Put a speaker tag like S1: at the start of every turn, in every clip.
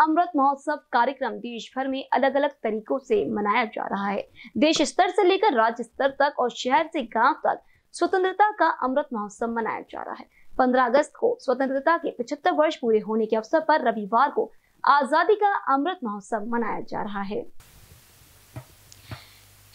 S1: अमृत महोत्सव कार्यक्रम देश भर में अलग अलग तरीकों से मनाया जा रहा है देश स्तर से लेकर राज्य स्तर तक और शहर से गांव तक स्वतंत्रता का अमृत महोत्सव मनाया जा रहा है 15 अगस्त को स्वतंत्रता के 75 वर्ष पूरे होने के अवसर पर रविवार को आजादी का अमृत महोत्सव मनाया जा रहा है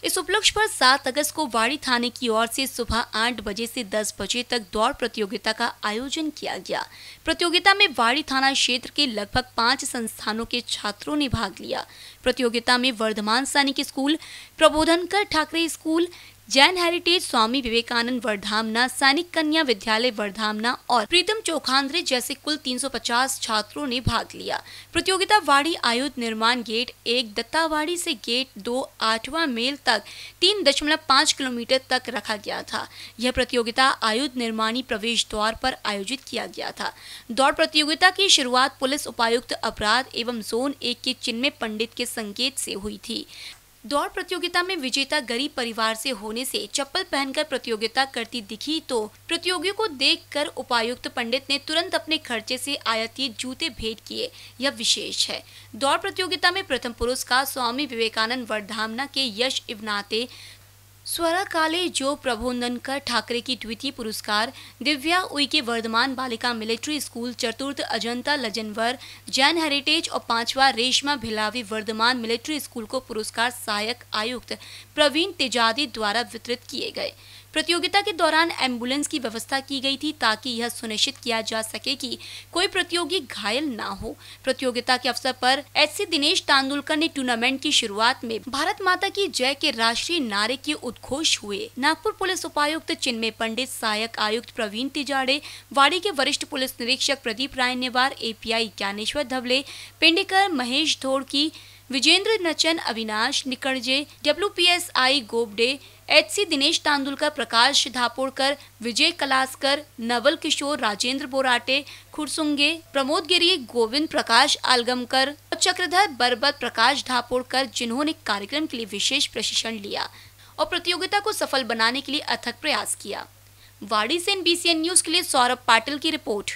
S2: इस उपलक्ष्य पर 7 अगस्त को वाड़ी थाने की ओर से सुबह 8 बजे से 10 बजे तक दौड़ प्रतियोगिता का आयोजन किया गया प्रतियोगिता में वाड़ी थाना क्षेत्र के लगभग पांच संस्थानों के छात्रों ने भाग लिया प्रतियोगिता में वर्धमान सैनिक school Prabodhankar Thackeray school Jain heritage Swami Vivekanand Vardhamana सैनिक कन्या विद्यालय वर्धामना और प्रीतम चौखांद्रे जैसे कुल 350 छात्रों ने भाग लिया प्रतियोगिता वाड़ी आयुध निर्माण गेट एक दत्तावाड़ी से गेट दो आठवां मेल तक 3.5 किलोमीटर तक रखा गया था यह प्रतियोगिता आयुध निर्माणी प्रवेश द्वार पर आयोजित किया गया था दौड़ प्रतियोगिता की शुरुआत पुलिस उपायुक्त अपराध एवं जोन एक के चिन्मय पंडित के संकेत से हुई थी दौड़ प्रतियोगिता में विजेता गरीब परिवार से होने से चप्पल पहनकर प्रतियोगिता करती दिखी तो प्रतियोगियों को देखकर उपायुक्त पंडित ने तुरंत अपने खर्चे से आयातित जूते भेंट किए यह विशेष है दौड़ प्रतियोगिता में प्रथम पुरस्कार स्वामी विवेकानंद वर्धामना के यश इवनाते स्वरा काले जो प्रभोनकर ठाकरे की द्वितीय पुरस्कार दिव्या उइके वर्धमान बालिका मिलिट्री स्कूल चतुर्थ अजंता लजनवर जैन हेरिटेज और पांचवा रेशमा भिलावी वर्धमान मिलिट्री स्कूल को पुरस्कार सहायक आयुक्त प्रवीण तेजादी द्वारा वितरित किए गए प्रतियोगिता के दौरान एम्बुलेंस की व्यवस्था की गई थी ताकि यह सुनिश्चित किया जा सके कि कोई प्रतियोगी घायल न हो प्रतियोगिता के अवसर पर एस दिनेश तांदुलकर ने टूर्नामेंट की शुरुआत में भारत माता की जय के राष्ट्रीय नारे के उद्घोष हुए नागपुर पुलिस उपायुक्त चिन्मय पंडित सहायक आयुक्त प्रवीण तिजाड़े वाड़ी के वरिष्ठ पुलिस निरीक्षक प्रदीप राय नेवार एपीआई ज्ञानेश्वर धवले पिंडकर महेश धोड़ की Vijendra Nachan Avinash Nikanje W Gobde H C Dinesh Tandulkar Prakash Dhapodkar Vijay Kalaskar Naval Kishore Rajendra Borate Khursunge Pramod Giri Govind Prakash Alagamkar और चक्रधर बरबत प्रकाश धापोड़कर जिन्होंने कार्यक्रम के लिए विशेष प्रशिक्षण लिया और प्रतियोगिता को सफल बनाने के लिए अथक प्रयास किया वाड़ी से एन न्यूज के लिए सौरभ पाटिल की रिपोर्ट